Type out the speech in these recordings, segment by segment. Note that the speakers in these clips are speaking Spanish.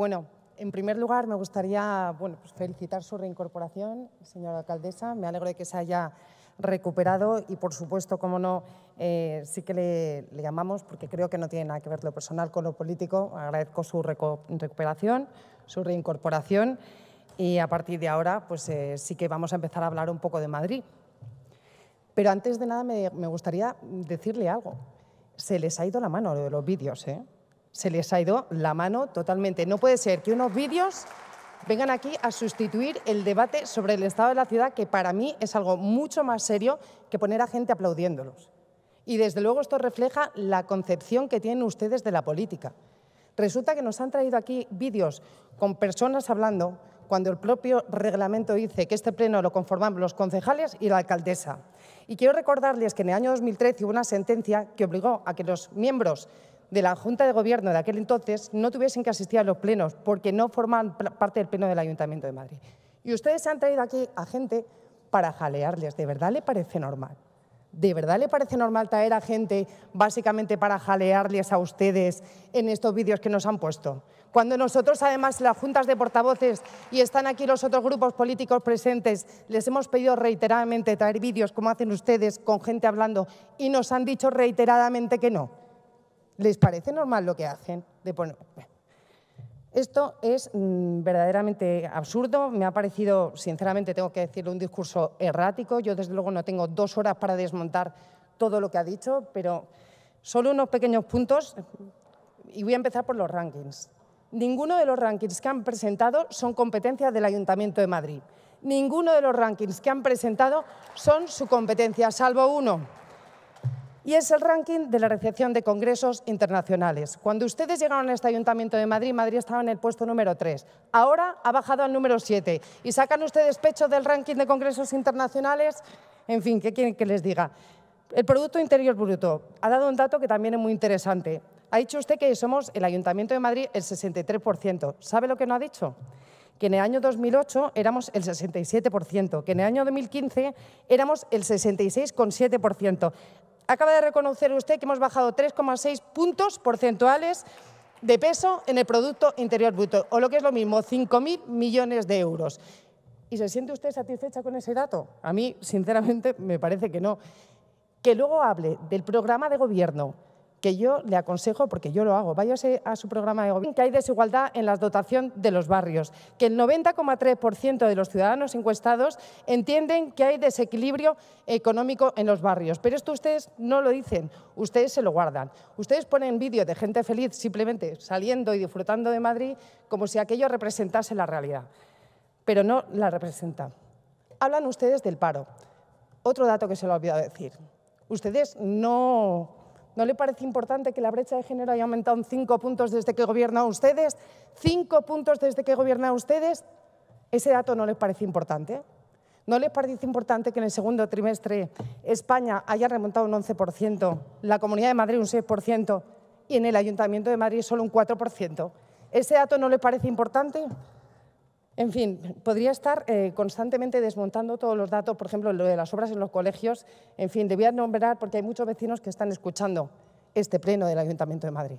Bueno, en primer lugar me gustaría bueno, pues felicitar su reincorporación, señora alcaldesa. Me alegro de que se haya recuperado y, por supuesto, como no, eh, sí que le, llamamos porque creo que no tiene nada que ver lo personal con lo político. Agradezco su recuperación, su reincorporación y a partir de ahora pues eh, sí que vamos a empezar a hablar un poco de Madrid. Pero antes de nada me, me gustaría decirle algo. Se les ha ido la mano de los vídeos, ¿eh? se les ha ido la mano totalmente. No puede ser que unos vídeos vengan aquí a sustituir el debate sobre el estado de la ciudad, que para mí es algo mucho más serio que poner a gente aplaudiéndolos. Y desde luego esto refleja la concepción que tienen ustedes de la política. Resulta que nos han traído aquí vídeos con personas hablando cuando el propio reglamento dice que este pleno lo conforman los concejales y la alcaldesa. Y quiero recordarles que en el año 2013 hubo una sentencia que obligó a que los miembros de la Junta de Gobierno de aquel entonces no tuviesen que asistir a los plenos porque no forman parte del pleno del Ayuntamiento de Madrid. Y ustedes han traído aquí a gente para jalearles. ¿De verdad le parece normal? ¿De verdad le parece normal traer a gente básicamente para jalearles a ustedes en estos vídeos que nos han puesto? Cuando nosotros, además, las juntas de portavoces y están aquí los otros grupos políticos presentes, les hemos pedido reiteradamente traer vídeos como hacen ustedes con gente hablando y nos han dicho reiteradamente que no. ¿Les parece normal lo que hacen? De poner... Esto es mm, verdaderamente absurdo. Me ha parecido, sinceramente, tengo que decirlo, un discurso errático. Yo, desde luego, no tengo dos horas para desmontar todo lo que ha dicho, pero solo unos pequeños puntos y voy a empezar por los rankings. Ninguno de los rankings que han presentado son competencias del Ayuntamiento de Madrid. Ninguno de los rankings que han presentado son su competencia, salvo uno y es el ranking de la recepción de congresos internacionales. Cuando ustedes llegaron a este Ayuntamiento de Madrid, Madrid estaba en el puesto número 3. Ahora ha bajado al número 7. ¿Y sacan ustedes pecho del ranking de congresos internacionales? En fin, ¿qué que les diga? El Producto Interior Bruto ha dado un dato que también es muy interesante. Ha dicho usted que somos el Ayuntamiento de Madrid el 63%. ¿Sabe lo que no ha dicho? que en el año 2008 éramos el 67%, que en el año 2015 éramos el 66,7% acaba de reconocer usted que hemos bajado 3,6 puntos porcentuales de peso en el Producto Interior Bruto, o lo que es lo mismo, 5.000 millones de euros. ¿Y se siente usted satisfecha con ese dato? A mí, sinceramente, me parece que no. Que luego hable del programa de gobierno, que yo le aconsejo, porque yo lo hago, váyase a su programa de gobierno, que hay desigualdad en la dotación de los barrios, que el 90,3% de los ciudadanos encuestados entienden que hay desequilibrio económico en los barrios. Pero esto ustedes no lo dicen, ustedes se lo guardan. Ustedes ponen vídeos de gente feliz simplemente saliendo y disfrutando de Madrid como si aquello representase la realidad, pero no la representa. Hablan ustedes del paro. Otro dato que se lo he olvidado decir. Ustedes no ¿No le parece importante que la brecha de género haya aumentado en cinco puntos desde que gobierna ustedes? ¿Cinco puntos desde que gobierna ustedes? ¿Ese dato no le parece importante? ¿No le parece importante que en el segundo trimestre España haya remontado un 11%, la Comunidad de Madrid un 6% y en el Ayuntamiento de Madrid solo un 4%? ¿Ese dato no le parece importante? En fin, podría estar eh, constantemente desmontando todos los datos, por ejemplo, lo de las obras en los colegios. En fin, debía nombrar porque hay muchos vecinos que están escuchando este pleno del Ayuntamiento de Madrid.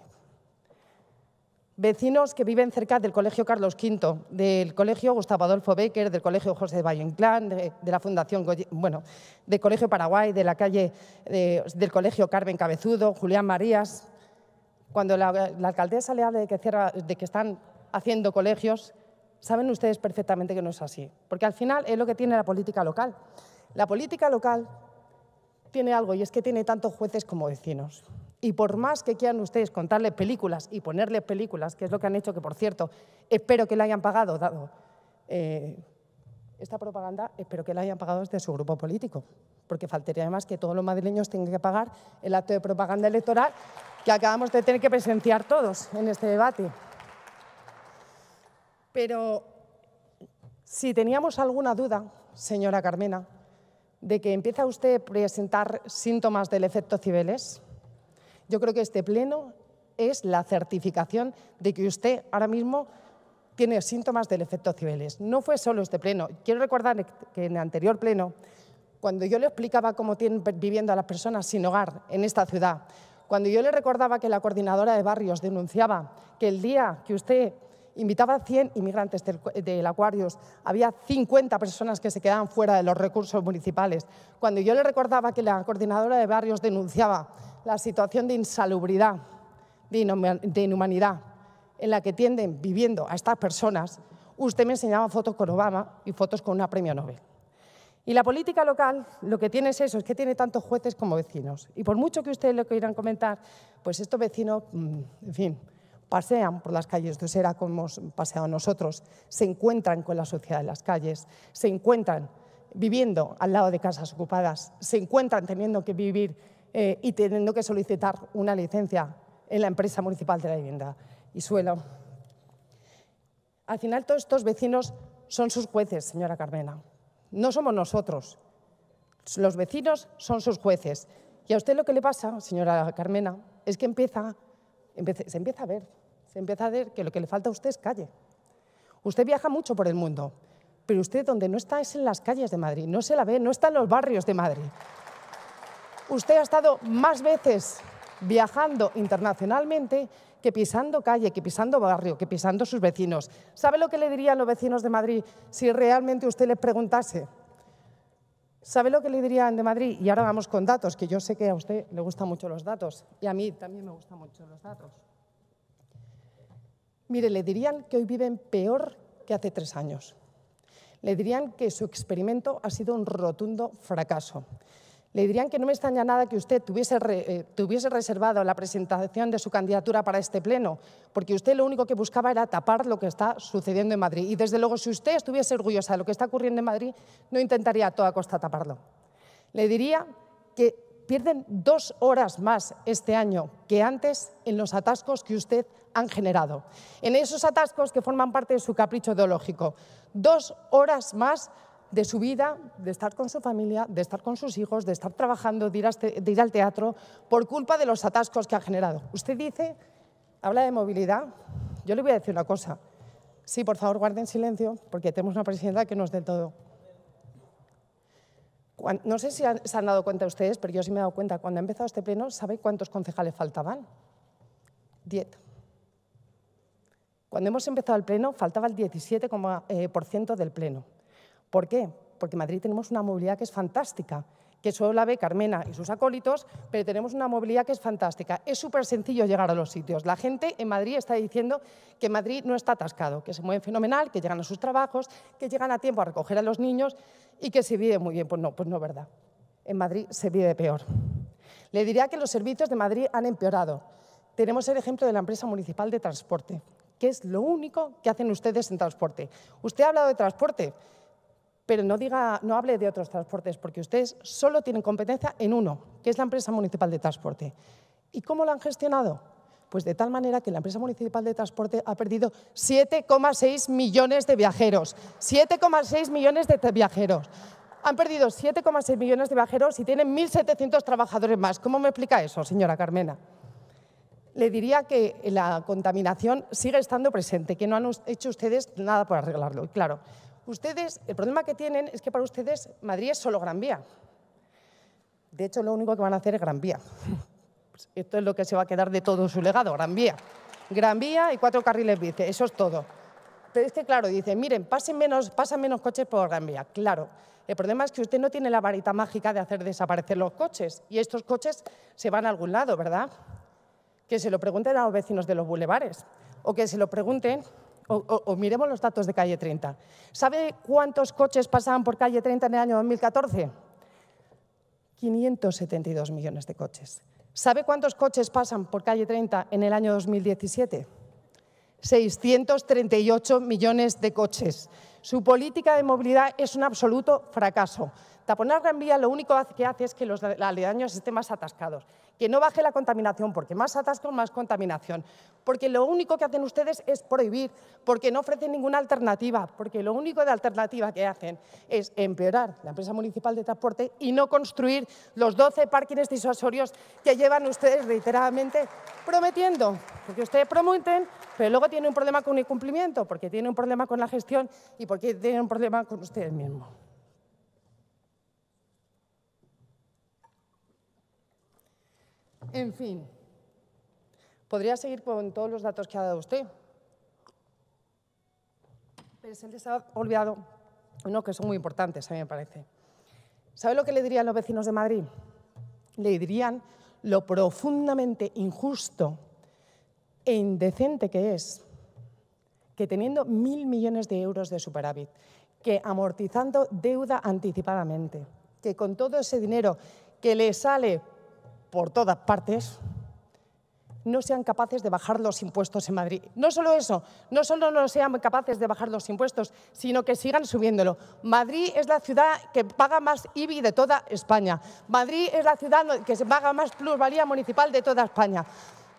Vecinos que viven cerca del Colegio Carlos V, del Colegio Gustavo Adolfo Becker, del Colegio José de Valle Inclán, de, la Fundación, bueno, del Colegio Paraguay, de la calle, del Colegio Carmen Cabezudo, Julián Marías. Cuando la, la alcaldesa le habla de que, cierra, de que están haciendo colegios, saben ustedes perfectamente que no es así, porque al final es lo que tiene la política local. La política local tiene algo y es que tiene tanto jueces como vecinos. Y por más que quieran ustedes contarle películas y ponerles películas, que es lo que han hecho, que por cierto, espero que le hayan pagado, dado eh, esta propaganda, espero que la hayan pagado desde su grupo político, porque faltaría además que todos los madrileños tengan que pagar el acto de propaganda electoral que acabamos de tener que presenciar todos en este debate. Pero si teníamos alguna duda, señora Carmena, de que empieza usted a presentar síntomas del efecto Cibeles, yo creo que este pleno es la certificación de que usted ahora mismo tiene síntomas del efecto Cibeles. No fue solo este pleno. Quiero recordar que en el anterior pleno, cuando yo le explicaba cómo tienen viviendo a las personas sin hogar en esta ciudad, cuando yo le recordaba que la coordinadora de barrios denunciaba que el día que usted invitaba a 100 inmigrantes del, Acuarios, había 50 personas que se quedaban fuera de los recursos municipales. Cuando yo le recordaba que la coordinadora de barrios denunciaba la situación de insalubridad, de inhumanidad en la que tienden viviendo a estas personas, usted me enseñaba fotos con Obama y fotos con una premio Nobel. Y la política local lo que tiene es eso, es que tiene tantos jueces como vecinos. Y por mucho que ustedes lo quieran comentar, pues estos vecinos, mm, en fin, pasean por las calles de Osera como hemos paseado nosotros, se encuentran con la sociedad de las calles, se encuentran viviendo al lado de casas ocupadas, se encuentran teniendo que vivir eh, y teniendo que solicitar una licencia en la empresa municipal de la vivienda y suelo. Al final todos estos vecinos son sus jueces, señora Carmena. No somos nosotros. Los vecinos son sus jueces. Y a usted lo que le pasa, señora Carmena, es que empieza, se empieza a ver se empieza a ver que lo que le falta a usted es calle. Usted viaja mucho por el mundo, pero usted donde no está es en las calles de Madrid, no se la ve, no está en los barrios de Madrid. Usted ha estado más veces viajando internacionalmente que pisando calle, que pisando barrio, que pisando sus vecinos. ¿Sabe lo que le dirían los vecinos de Madrid si realmente usted les preguntase? ¿Sabe lo que le dirían de Madrid? Y ahora vamos con datos, que yo sé que a usted le gustan mucho los datos y a mí también me gustan mucho los datos. Mire, le dirían que hoy viven peor que hace tres años. Le dirían que su experimento ha sido un rotundo fracaso. Le dirían que no me extraña nada que usted eh, tuviese, reservado la presentación de su candidatura para este pleno, porque usted lo único que buscaba era tapar lo que está sucediendo en Madrid. Y desde luego, si usted estuviese orgullosa de lo que está ocurriendo en Madrid, no intentaría a toda costa taparlo. Le diría que pierden dos horas más este año que antes en los atascos que usted han generado, en esos atascos que forman parte de su capricho ideológico. Dos horas más de su vida, de estar con su familia, de estar con sus hijos, de estar trabajando, de ir, este, de ir al teatro, por culpa de los atascos que ha generado. Usted dice, habla de movilidad, yo le voy a decir una cosa. Sí, por favor, guarden silencio, porque tenemos una presidenta que nos dé todo. No sé si se han dado cuenta ustedes, pero yo sí me he dado cuenta. Cuando ha empezado este pleno, ¿sabe cuántos concejales faltaban? Diez. Cuando hemos empezado el pleno, faltaba el 17% eh, del pleno. ¿Por qué? Porque en Madrid tenemos una movilidad que es fantástica que solo la ve Carmena y sus acólitos, pero tenemos una movilidad que es fantástica. Es súper sencillo llegar a los sitios. La gente en Madrid está diciendo que Madrid no está atascado, que se mueve fenomenal, que llegan a sus trabajos, que llegan a tiempo a recoger a los niños y que se vive muy bien. Pues no, pues no, ¿verdad? En Madrid se vive peor. Le diría que los servicios de Madrid han empeorado. Tenemos el ejemplo de la empresa municipal de transporte, que es lo único que hacen ustedes en transporte. Usted ha hablado de transporte, pero no, diga, no hable de otros transportes, porque ustedes solo tienen competencia en uno, que es la empresa municipal de transporte. ¿Y cómo lo han gestionado? Pues de tal manera que la empresa municipal de transporte ha perdido 7,6 millones de viajeros. 7,6 millones de viajeros. Han perdido 7,6 millones de viajeros y tienen 1.700 trabajadores más. ¿Cómo me explica eso, señora Carmena? Le diría que la contaminación sigue estando presente, que no han hecho ustedes nada por arreglarlo. Y claro, Ustedes, el problema que tienen es que para ustedes Madrid es solo Gran Vía. De hecho, lo único que van a hacer es Gran Vía. Pues esto es lo que se va a quedar de todo su legado, Gran Vía. Gran Vía y cuatro carriles bici, eso es todo. Pero es que, claro, dicen, miren, pasen menos, pasan menos coches por Gran Vía. Claro, el problema es que usted no tiene la varita mágica de hacer desaparecer los coches. Y estos coches se van a algún lado, ¿verdad? Que se lo pregunten a los vecinos de los bulevares o que se lo pregunten o, miremos los datos de calle 30. ¿Sabe cuántos coches pasaban por calle 30 en el año 2014? 572 millones de coches. ¿Sabe cuántos coches pasan por calle 30 en el año 2017? 638 millones de coches. Su política de movilidad es un absoluto fracaso. Taponar Gran Vía lo único que hace es que los aledaños estén más atascados, que no baje la contaminación, porque más atascos, más contaminación, porque lo único que hacen ustedes es prohibir, porque no ofrecen ninguna alternativa, porque lo único de alternativa que hacen es empeorar la empresa municipal de transporte y no construir los 12 parkings disuasorios que llevan ustedes reiteradamente prometiendo, porque ustedes prometen, pero luego tienen un problema con el cumplimiento, porque tienen un problema con la gestión y porque tienen un problema con ustedes mismos. En fin, podría seguir con todos los datos que ha dado usted, pero se les ha olvidado uno que son muy importantes, a mí me parece. ¿Sabe lo que le dirían los vecinos de Madrid? Le dirían lo profundamente injusto e indecente que es que teniendo mil millones de euros de superávit, que amortizando deuda anticipadamente, que con todo ese dinero que le sale por todas partes, no sean capaces de bajar los impuestos en Madrid. No solo eso, no solo no sean capaces de bajar los impuestos, sino que sigan subiéndolo. Madrid es la ciudad que paga más IBI de toda España. Madrid es la ciudad que paga más plusvalía municipal de toda España.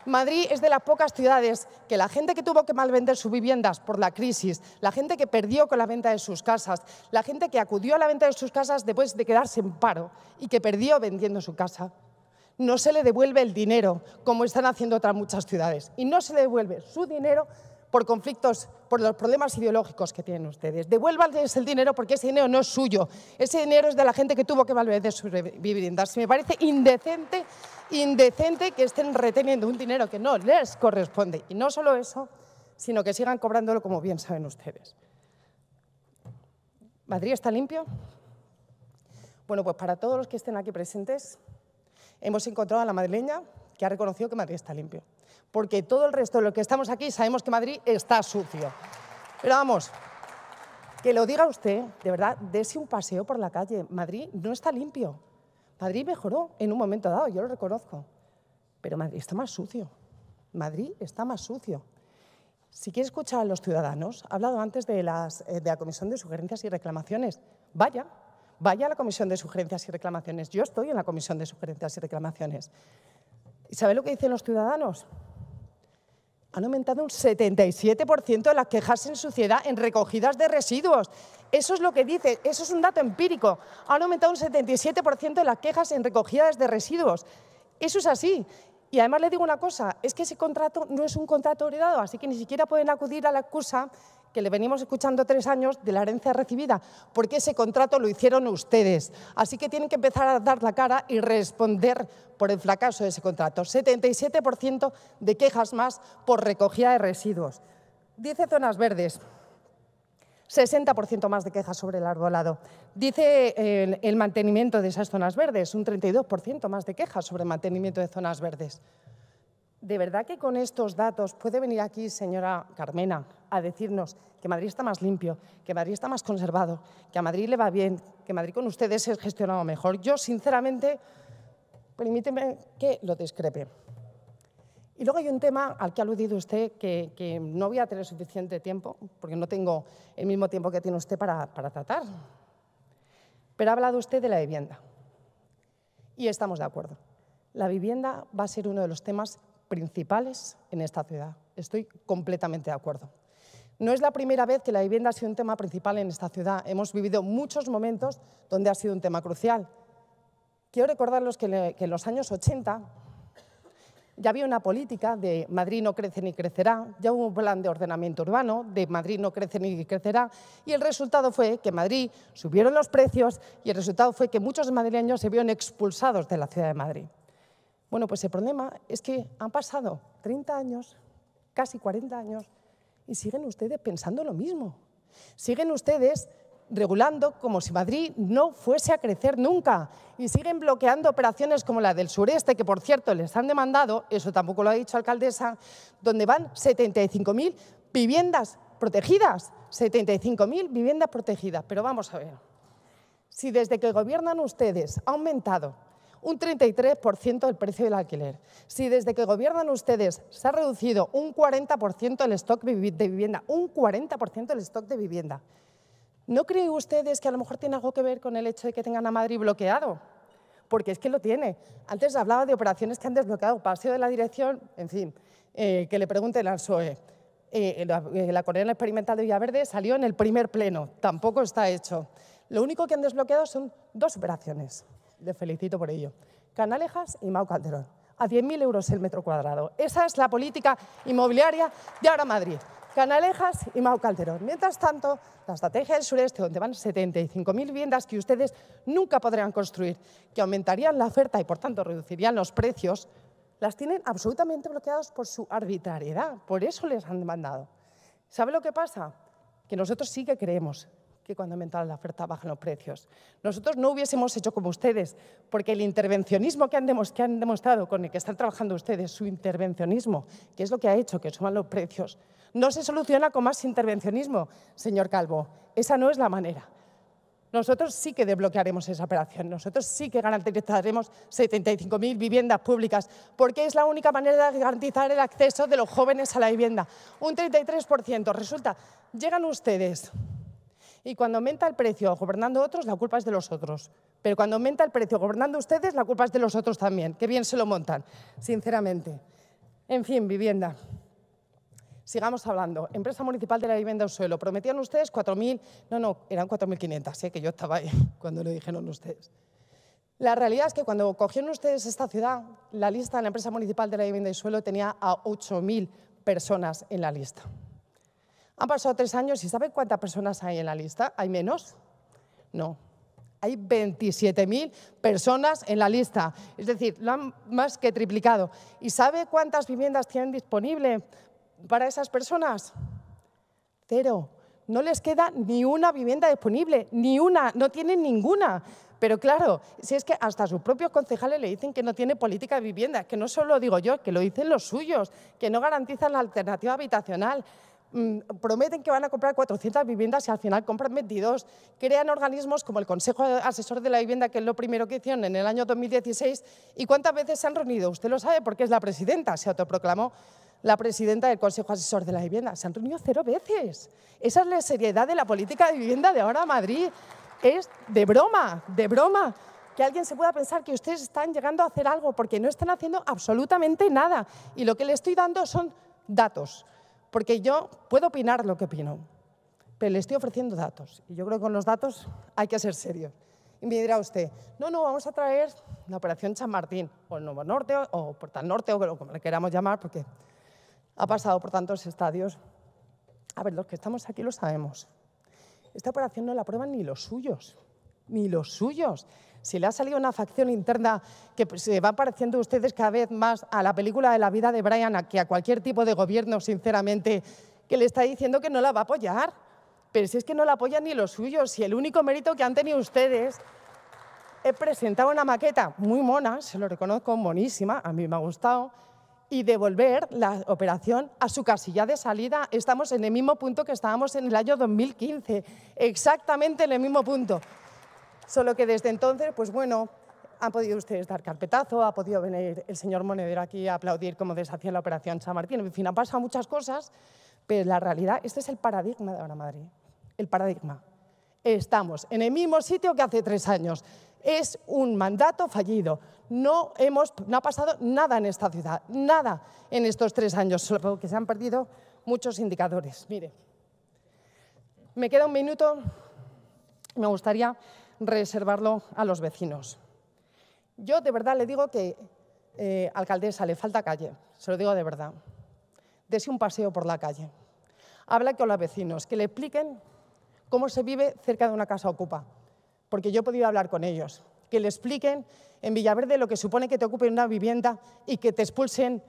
Madrid es de las pocas ciudades que la gente que tuvo que malvender sus viviendas por la crisis, la gente que perdió con la venta de sus casas, la gente que acudió a la venta de sus casas después de quedarse en paro y que perdió vendiendo su casa, no se le devuelve el dinero como están haciendo otras muchas ciudades. Y no se le devuelve su dinero por conflictos, por los problemas ideológicos que tienen ustedes. Devuélvanles el dinero porque ese dinero no es suyo. Ese dinero es de la gente que tuvo que su vivienda. Si Me parece indecente, indecente que estén reteniendo un dinero que no les corresponde. Y no solo eso, sino que sigan cobrándolo como bien saben ustedes. ¿Madrid está limpio? Bueno, pues para todos los que estén aquí presentes, hemos encontrado a la madrileña que ha reconocido que Madrid está limpio porque todo el resto de los que estamos aquí sabemos que Madrid está sucio. Pero vamos, que lo diga usted, de verdad, dése un paseo por la calle. Madrid no está limpio. Madrid mejoró en un momento dado, yo lo reconozco. Pero Madrid está más sucio. Madrid está más sucio. Si quiere escuchar a los ciudadanos, ha hablado antes de, las, eh, de la Comisión de Sugerencias y Reclamaciones. Vaya, vaya a la Comisión de Sugerencias y Reclamaciones. Yo estoy en la Comisión de Sugerencias y Reclamaciones. ¿Y sabe lo que dicen los ciudadanos? han aumentado un 77% de las quejas en suciedad en recogidas de residuos. Eso es lo que dice, eso es un dato empírico. Han aumentado un 77% de las quejas en recogidas de residuos. Eso es así. Y además le digo una cosa, es que ese contrato no es un contrato heredado, así que ni siquiera pueden acudir a la excusa que le venimos escuchando tres años de la herencia recibida, porque ese contrato lo hicieron ustedes. Así que tienen que empezar a dar la cara y responder por el fracaso de ese contrato. 77% de quejas más por recogida de residuos. Dice zonas verdes. 60% más de quejas sobre el arbolado. Dice eh, el, el mantenimiento de esas zonas verdes, un 32% más de quejas sobre el mantenimiento de zonas verdes. ¿De verdad que con estos datos puede venir aquí, señora Carmena, a decirnos que Madrid está más limpio, que Madrid está más conservado, que a Madrid le va bien, que Madrid con ustedes es gestionado mejor? Yo, sinceramente, permíteme que lo discrepe. Y luego hay un tema al que ha aludido usted que, no voy a tener suficiente tiempo, porque no tengo el mismo tiempo que tiene usted para, para tratar. Pero ha hablado usted de la vivienda. Y estamos de acuerdo. La vivienda va a ser uno de los temas principales en esta ciudad. Estoy completamente de acuerdo. No es la primera vez que la vivienda ha sido un tema principal en esta ciudad. Hemos vivido muchos momentos donde ha sido un tema crucial. Quiero recordarlos que, en los años 80 ya había una política de Madrid no crece ni crecerá, ya hubo un plan de ordenamiento urbano de Madrid no crece ni crecerá y el resultado fue que Madrid subieron los precios y el resultado fue que muchos madrileños se vieron expulsados de la ciudad de Madrid. Bueno, pues el problema es que han pasado 30 años, casi 40 años, y siguen ustedes pensando lo mismo. Siguen ustedes regulando como si Madrid no fuese a crecer nunca y siguen bloqueando operaciones como la del sureste, que por cierto les han demandado, eso tampoco lo ha dicho alcaldesa, donde van 75.000 viviendas protegidas, 75.000 viviendas protegidas. Pero vamos a ver, si desde que gobiernan ustedes ha aumentado un 33% del precio del alquiler. Si desde que gobiernan ustedes se ha reducido un 40% el stock de vivienda, un 40% el stock de vivienda, ¿no creen ustedes que a lo mejor tiene algo que ver con el hecho de que tengan a Madrid bloqueado? Porque es que lo tiene. Antes hablaba de operaciones que han desbloqueado paseo de la dirección, en fin, eh, que le pregunte al PSOE. la, eh, eh, la Experimental de Villaverde salió en el primer pleno, tampoco está hecho. Lo único que han desbloqueado son dos operaciones le felicito por ello. Canalejas y Mau Calderón. A 10.000 euros el metro cuadrado. Esa es la política inmobiliaria de ahora Madrid. Canalejas y Mau Calderón. Mientras tanto, la estrategia del sureste, donde van 75.000 viviendas que ustedes nunca podrían construir, que aumentarían la oferta y por tanto reducirían los precios, las tienen absolutamente bloqueadas por su arbitrariedad. Por eso les han demandado. ¿Sabe lo que pasa? Que nosotros sí que creemos cuando aumentan la oferta bajan los precios. Nosotros no hubiésemos hecho como ustedes, porque el intervencionismo que han, que han demostrado, con el que están trabajando ustedes, su intervencionismo, que es lo que ha hecho que suman los precios, no se soluciona con más intervencionismo, señor Calvo. Esa no es la manera. Nosotros sí que desbloquearemos esa operación, nosotros sí que garantizaremos 75.000 viviendas públicas, porque es la única manera de garantizar el acceso de los jóvenes a la vivienda. Un 33%. Resulta, llegan ustedes y cuando aumenta el precio gobernando otros, la culpa es de los otros. Pero cuando aumenta el precio gobernando ustedes, la culpa es de los otros también. Qué bien se lo montan, sinceramente. En fin, vivienda. Sigamos hablando. Empresa Municipal de la Vivienda y suelo. Prometían ustedes 4.000, no, no, eran 4.500, sé ¿eh? que yo estaba ahí cuando lo dijeron ustedes. La realidad es que cuando cogieron ustedes esta ciudad, la lista de la Empresa Municipal de la Vivienda y Suelo tenía a 8.000 personas en la lista. Han pasado tres años y ¿saben cuántas personas hay en la lista? ¿Hay menos? No. Hay 27.000 personas en la lista, es decir, lo han más que triplicado. ¿Y sabe cuántas viviendas tienen disponible para esas personas? Cero. No les queda ni una vivienda disponible, ni una, no tienen ninguna. Pero claro, si es que hasta sus propios concejales le dicen que no tiene política de vivienda, que no solo digo yo, que lo dicen los suyos, que no garantizan la alternativa habitacional, Mm, prometen que van a comprar 400 viviendas y al final compran 22. Crean organismos como el Consejo Asesor de la Vivienda, que es lo primero que hicieron en el año 2016. ¿Y cuántas veces se han reunido? Usted lo sabe porque es la presidenta, se autoproclamó la presidenta del Consejo Asesor de la Vivienda. Se han reunido cero veces. Esa es la seriedad de la política de vivienda de ahora Madrid. Es de broma, de broma que alguien se pueda pensar que ustedes están llegando a hacer algo porque no están haciendo absolutamente nada. Y lo que le estoy dando son datos. Porque yo puedo opinar lo que opino, pero le estoy ofreciendo datos. Y yo creo que con los datos hay que ser serios. Y me dirá usted, no, no, vamos a traer la operación San Martín, o el Nuevo Norte, o Portal Norte, o como le queramos llamar, porque ha pasado por tantos estadios. A ver, los que estamos aquí lo sabemos. Esta operación no la prueban ni los suyos, ni los suyos si le ha salido una facción interna que pues, se va pareciendo ustedes cada vez más a la película de la vida de Brian, que a cualquier tipo de gobierno, sinceramente, que le está diciendo que no la va a apoyar. Pero si es que no la apoyan ni los suyos, si el único mérito que han tenido ustedes es presentar una maqueta muy mona, se lo reconozco, monísima, a mí me ha gustado, y devolver la operación a su casilla de salida. Estamos en el mismo punto que estábamos en el año 2015, exactamente en el mismo punto. Solo que desde entonces, pues bueno, han podido ustedes dar carpetazo, ha podido venir el señor Monedero aquí a aplaudir como deshacía la operación San Martín. En fin, han pasado muchas cosas, pero la realidad, este es el paradigma de ahora Madrid. El paradigma. Estamos en el mismo sitio que hace tres años. Es un mandato fallido. No, hemos, no ha pasado nada en esta ciudad, nada en estos tres años, solo que se han perdido muchos indicadores. Mire, me queda un minuto. Me gustaría reservarlo a los vecinos. Yo de verdad le digo que, eh, alcaldesa, le falta calle, se lo digo de verdad. Dese un paseo por la calle. Habla con los vecinos, que le expliquen cómo se vive cerca de una casa ocupa, porque yo he podido hablar con ellos, que le expliquen en Villaverde lo que supone que te ocupen una vivienda y que te expulsen,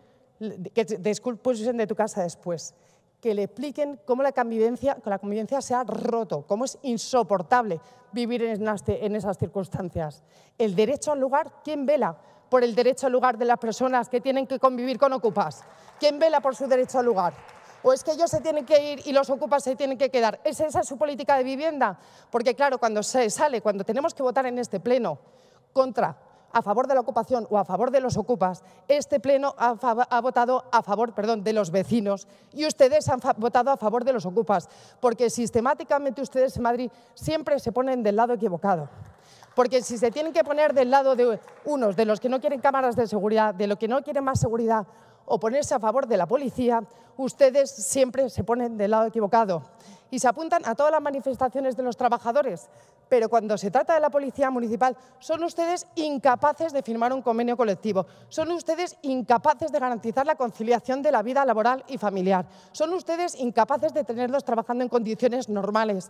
que te expulsen de tu casa después que le expliquen cómo la convivencia, la convivencia se ha roto, cómo es insoportable vivir en esas circunstancias. El derecho al lugar, ¿quién vela por el derecho al lugar de las personas que tienen que convivir con ocupas? ¿Quién vela por su derecho al lugar? o es que ellos se tienen que ir y los ocupas se tienen que quedar. esa es su política de vivienda? Porque claro, cuando se sale, cuando tenemos que votar en este pleno contra a favor de la ocupación o a favor de los ocupas, este Pleno ha, votado a favor perdón, de los vecinos y ustedes han votado a favor de los ocupas, porque sistemáticamente ustedes en Madrid siempre se ponen del lado equivocado. Porque si se tienen que poner del lado de unos, de los que no quieren cámaras de seguridad, de los que no quieren más seguridad, o ponerse a favor de la policía, ustedes siempre se ponen del lado equivocado y se apuntan a todas las manifestaciones de los trabajadores, pero cuando se trata de la Policía Municipal, son ustedes incapaces de firmar un convenio colectivo, son ustedes incapaces de garantizar la conciliación de la vida laboral y familiar, son ustedes incapaces de tenerlos trabajando en condiciones normales.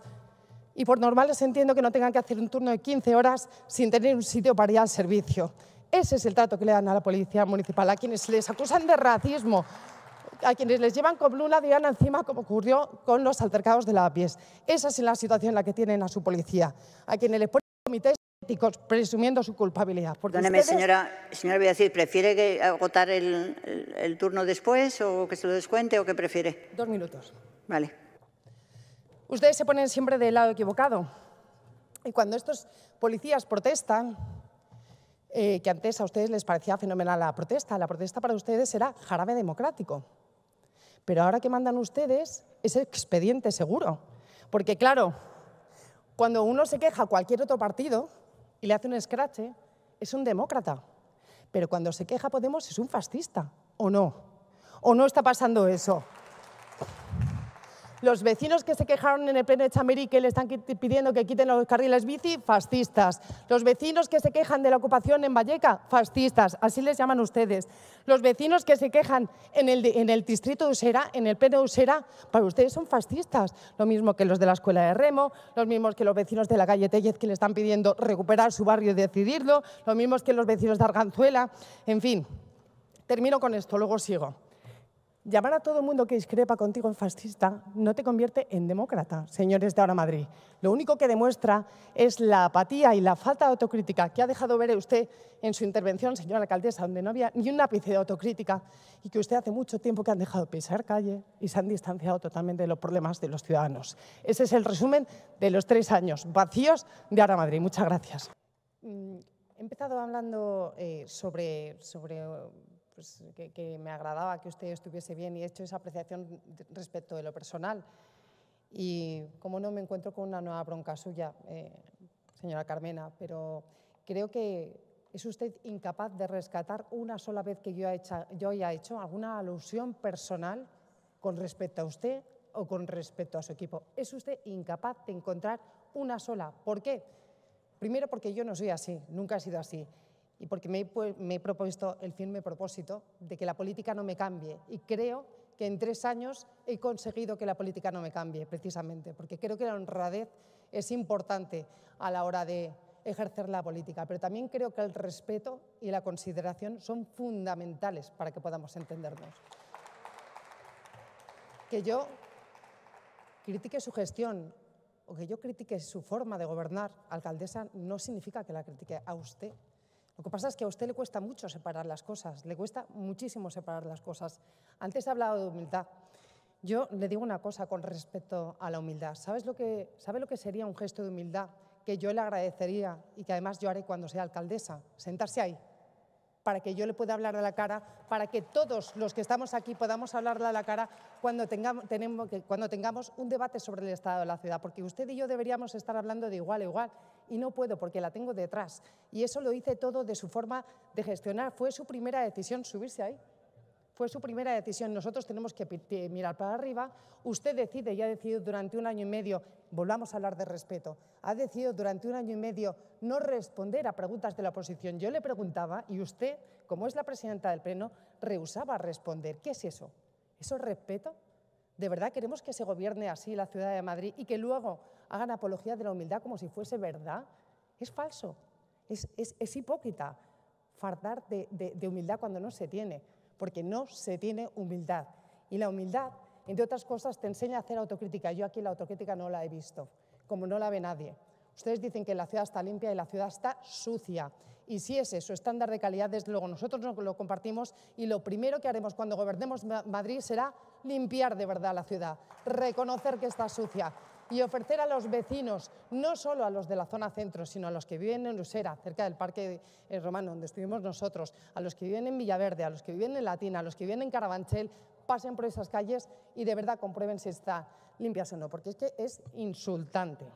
Y por normales entiendo que no tengan que hacer un turno de 15 horas sin tener un sitio para ir al servicio. Ese es el trato que le dan a la Policía Municipal, a quienes les acusan de racismo, a quienes les llevan con luna diana encima, como ocurrió con los altercados de la APIES. Esa es la situación en la que tienen a su policía, a quienes les ponen comités éticos presumiendo su culpabilidad. Perdóneme, señora, señora ¿prefiere agotar el, turno después o que se lo descuente o qué prefiere? Dos minutos. Vale. Ustedes se ponen siempre del lado equivocado. Y cuando estos policías protestan, eh, que antes a ustedes les parecía fenomenal la protesta. La protesta para ustedes era jarabe democrático. Pero ahora que mandan ustedes es expediente seguro. Porque claro, cuando uno se queja a cualquier otro partido y le hace un scratch, es un demócrata. Pero cuando se queja Podemos es un fascista, ¿o no? ¿O no está pasando eso? Los vecinos que se quejaron en el pleno de Chamerí que le están pidiendo que quiten los carriles bici, fascistas. Los vecinos que se quejan de la ocupación en Valleca, fascistas. Así les llaman ustedes. Los vecinos que se quejan en el, en el distrito de Usera, en el pleno de Usera, para ustedes son fascistas. Lo mismo que los de la escuela de Remo, los mismos que los vecinos de la calle Tellez que le están pidiendo recuperar su barrio y decidirlo, lo mismo que los vecinos de Arganzuela. En fin, termino con esto, luego sigo. Llamar a todo el mundo que discrepa contigo en fascista no te convierte en demócrata, señores de Ahora Madrid. Lo único que demuestra es la apatía y la falta de autocrítica que ha dejado ver usted en su intervención, señora alcaldesa, donde no había ni un ápice de autocrítica y que usted hace mucho tiempo que han dejado pisar calle y se han distanciado totalmente de los problemas de los ciudadanos. Ese es el resumen de los tres años vacíos de Ahora Madrid. Muchas gracias. Mm, he empezado hablando eh, sobre, sobre pues, que, me agradaba que usted estuviese bien y he hecho esa apreciación respecto de lo personal. Y como no me encuentro con una nueva bronca suya, eh, señora Carmena, pero creo que es usted incapaz de rescatar una sola vez que yo, yo haya hecho alguna alusión personal con respecto a usted o con respecto a su equipo. Es usted incapaz de encontrar una sola. ¿Por qué? Primero porque yo no soy así, nunca he sido así y porque me he, propuesto el firme propósito de que la política no me cambie. Y creo que en tres años he conseguido que la política no me cambie, precisamente, porque creo que la honradez es importante a la hora de ejercer la política, pero también creo que el respeto y la consideración son fundamentales para que podamos entendernos. Que yo critique su gestión o que yo critique su forma de gobernar, alcaldesa, no significa que la critique a usted lo que pasa es que a usted le cuesta mucho separar las cosas, le cuesta muchísimo separar las cosas. Antes ha hablado de humildad. Yo le digo una cosa con respecto a la humildad. ¿Sabes lo que, ¿Sabe lo que sería un gesto de humildad que yo le agradecería y que además yo haré cuando sea alcaldesa? Sentarse ahí, para que yo le pueda hablar a la cara, para que todos los que estamos aquí podamos hablarle a la cara cuando tengamos, cuando tengamos un debate sobre el estado de la ciudad, porque usted y yo deberíamos estar hablando de igual a igual y no puedo porque la tengo detrás. Y eso lo hice todo de su forma de gestionar. Fue su primera decisión subirse ahí. Fue su primera decisión. Nosotros tenemos que mirar para arriba. Usted decide, y ha decidido durante un año y medio, volvamos a hablar de respeto, ha decidido durante un año y medio no responder a preguntas de la oposición. Yo le preguntaba y usted, como es la presidenta del Pleno, rehusaba responder. ¿Qué es eso? ¿Eso es respeto? ¿De verdad queremos que se gobierne así la ciudad de Madrid y que luego hagan apología de la humildad como si fuese verdad. Es falso, es, hipócrita fardar de, humildad cuando no se tiene, porque no se tiene humildad. Y la humildad, entre otras cosas, te enseña a hacer autocrítica. Yo aquí la autocrítica no la he visto, como no la ve nadie. Ustedes dicen que la ciudad está limpia y la ciudad está sucia. Y si ese es su estándar de calidad, desde luego nosotros no lo compartimos y lo primero que haremos cuando gobernemos Madrid será limpiar de verdad la ciudad, reconocer que está sucia, y ofrecer a los vecinos, no solo a los de la zona centro, sino a los que viven en Usera, cerca del Parque eh, Romano, donde estuvimos nosotros, a los que viven en Villaverde, a los que viven en Latina, a los que viven en Carabanchel, pasen por esas calles y de verdad comprueben si está limpias o no, porque es que es insultante.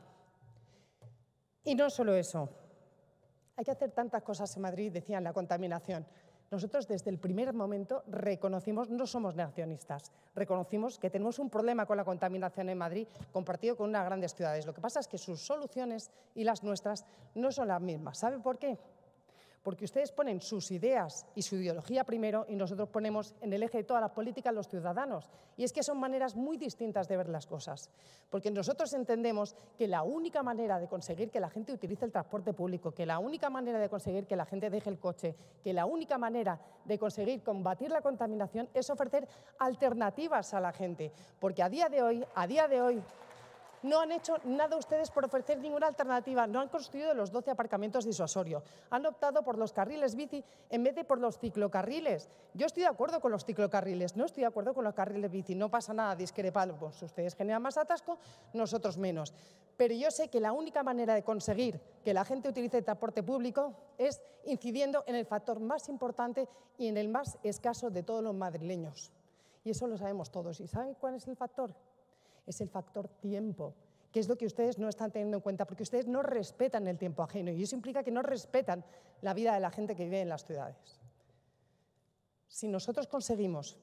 Y no solo eso, hay que hacer tantas cosas en Madrid, decían la contaminación nosotros desde el primer momento reconocimos, no somos nacionistas. reconocimos que tenemos un problema con la contaminación en Madrid compartido con unas grandes ciudades. Lo que pasa es que sus soluciones y las nuestras no son las mismas. ¿Sabe por qué? porque ustedes ponen sus ideas y su ideología primero y nosotros ponemos en el eje de todas las políticas los ciudadanos. Y es que son maneras muy distintas de ver las cosas, porque nosotros entendemos que la única manera de conseguir que la gente utilice el transporte público, que la única manera de conseguir que la gente deje el coche, que la única manera de conseguir combatir la contaminación es ofrecer alternativas a la gente, porque a día de hoy, a día de hoy, no han hecho nada ustedes por ofrecer ninguna alternativa. No han construido los 12 aparcamientos disuasorios. Han optado por los carriles bici en vez de por los ciclocarriles. Yo estoy de acuerdo con los ciclocarriles, no estoy de acuerdo con los carriles bici. No pasa nada, discrepamos. Pues ustedes generan más atasco, nosotros menos. Pero yo sé que la única manera de conseguir que la gente utilice el transporte público es incidiendo en el factor más importante y en el más escaso de todos los madrileños. Y eso lo sabemos todos. ¿Y saben cuál es el factor? es el factor tiempo, que es lo que ustedes no están teniendo en cuenta, porque ustedes no respetan el tiempo ajeno y eso implica que no respetan la vida de la gente que vive en las ciudades. Si nosotros conseguimos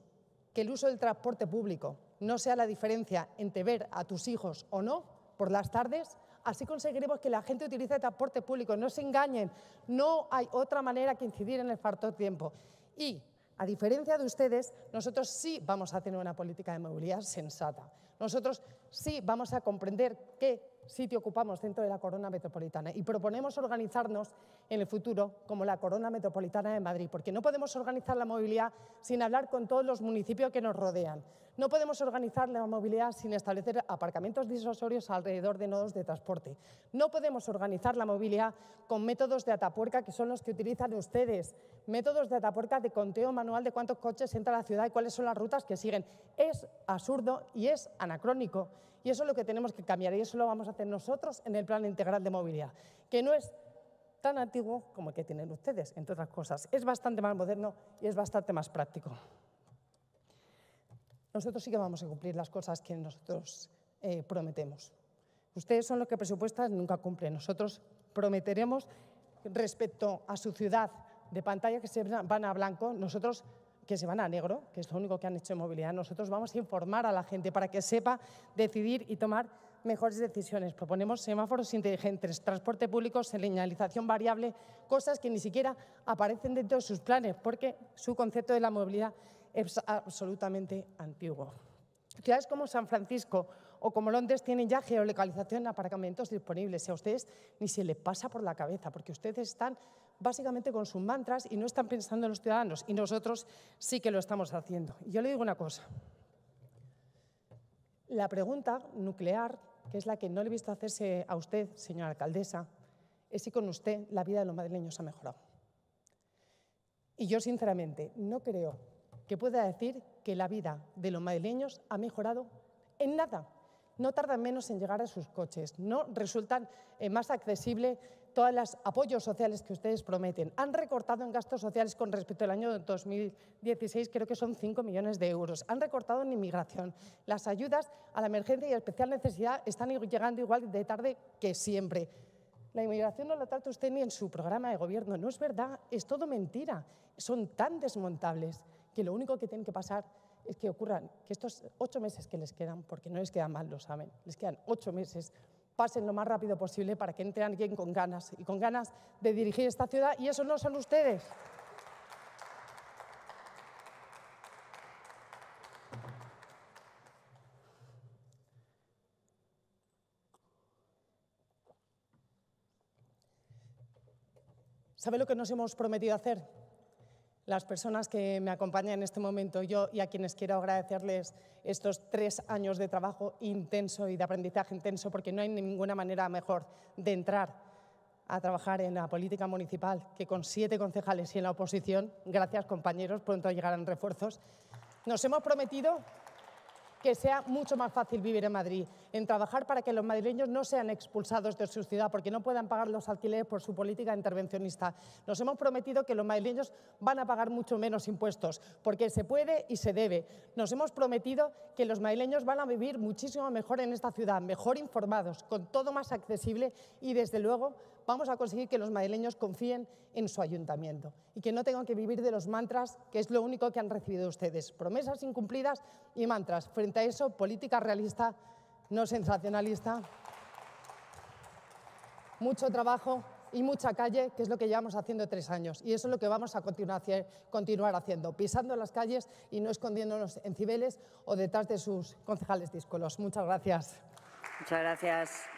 que el uso del transporte público no sea la diferencia entre ver a tus hijos o no por las tardes, Así conseguiremos que la gente utilice el transporte público. No se engañen, no hay otra manera que incidir en el factor tiempo. Y, a diferencia de ustedes, nosotros sí vamos a tener una política de movilidad sensata. Nosotros sí vamos a comprender que sitio ocupamos dentro de la Corona Metropolitana y proponemos organizarnos en el futuro como la Corona Metropolitana de Madrid, porque no podemos organizar la movilidad sin hablar con todos los municipios que nos rodean. No podemos organizar la movilidad sin establecer aparcamientos disuasorios alrededor de nodos de transporte. No podemos organizar la movilidad con métodos de atapuerca, que son los que utilizan ustedes, métodos de atapuerca de conteo manual de cuántos coches entra a la ciudad y cuáles son las rutas que siguen. Es absurdo y es anacrónico. Y eso es lo que tenemos que cambiar y eso lo vamos a hacer nosotros en el Plan Integral de Movilidad, que no es tan antiguo como el que tienen ustedes, entre otras cosas. Es bastante más moderno y es bastante más práctico. Nosotros sí que vamos a cumplir las cosas que nosotros eh, prometemos. Ustedes son los que presupuestan nunca cumplen. Nosotros prometeremos respecto a su ciudad de pantalla que se van a blanco, nosotros que se van a negro, que es lo único que han hecho en movilidad. Nosotros vamos a informar a la gente para que sepa decidir y tomar mejores decisiones. Proponemos semáforos inteligentes, transporte público, señalización variable, cosas que ni siquiera aparecen dentro de sus planes, porque su concepto de la movilidad es absolutamente antiguo. Ciudades como San Francisco o como Londres tienen ya geolocalización en aparcamientos disponibles. a ustedes ni se les pasa por la cabeza, porque ustedes están básicamente con sus mantras y no están pensando en los ciudadanos. Y nosotros sí que lo estamos haciendo. yo le digo una cosa. La pregunta nuclear, que es la que no le he visto hacerse a usted, señora alcaldesa, es si con usted la vida de los madrileños ha mejorado. Y yo, sinceramente, no creo que pueda decir que la vida de los madrileños ha mejorado en nada. No tardan menos en llegar a sus coches, no resultan eh, más accesibles todos los apoyos sociales que ustedes prometen. Han recortado en gastos sociales con respecto al año 2016, creo que son 5 millones de euros. Han recortado en inmigración. Las ayudas a la emergencia y a especial necesidad están llegando igual de tarde que siempre. La inmigración no la trata usted ni en su programa de gobierno. No es verdad, es todo mentira. Son tan desmontables que lo único que tienen que pasar es que ocurran que estos ocho meses que les quedan, porque no les quedan mal, lo saben, les quedan ocho meses pasen lo más rápido posible para que entre alguien con ganas y con ganas de dirigir esta ciudad. Y eso no son ustedes. ¿Sabe lo que nos hemos prometido hacer? las personas que me acompañan en este momento, yo y a quienes quiero agradecerles estos tres años de trabajo intenso y de aprendizaje intenso, porque no hay ninguna manera mejor de entrar a trabajar en la política municipal que con siete concejales y en la oposición. Gracias, compañeros, pronto llegarán refuerzos. Nos hemos prometido que sea mucho más fácil vivir en Madrid, en trabajar para que los madrileños no sean expulsados de su ciudad porque no puedan pagar los alquileres por su política intervencionista. Nos hemos prometido que los madrileños van a pagar mucho menos impuestos porque se puede y se debe. Nos hemos prometido que los madrileños van a vivir muchísimo mejor en esta ciudad, mejor informados, con todo más accesible y desde luego vamos a conseguir que los madrileños confíen en su ayuntamiento y que no tengan que vivir de los mantras, que es lo único que han recibido ustedes. Promesas incumplidas y mantras. Frente a eso, política realista, no sensacionalista. Mucho trabajo y mucha calle, que es lo que llevamos haciendo tres años. Y eso es lo que vamos a continuar haciendo, pisando las calles y no escondiéndonos en cibeles o detrás de sus concejales discolos. Muchas gracias. Muchas gracias.